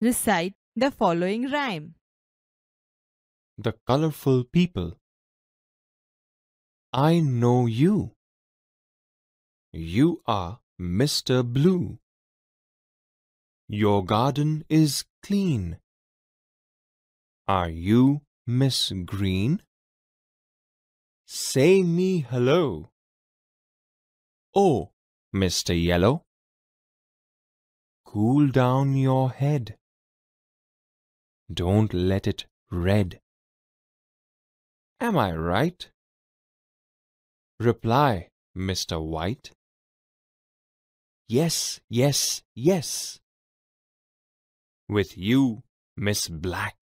recite the following rhyme The colorful people. I know you. You are Mr. Blue. Your garden is clean. Are you Miss Green? Say me hello. Oh, Mr. Yellow. Cool down your head. Don't let it red. Am I right? Reply, Mr. White. Yes, yes, yes. With you, Miss Black.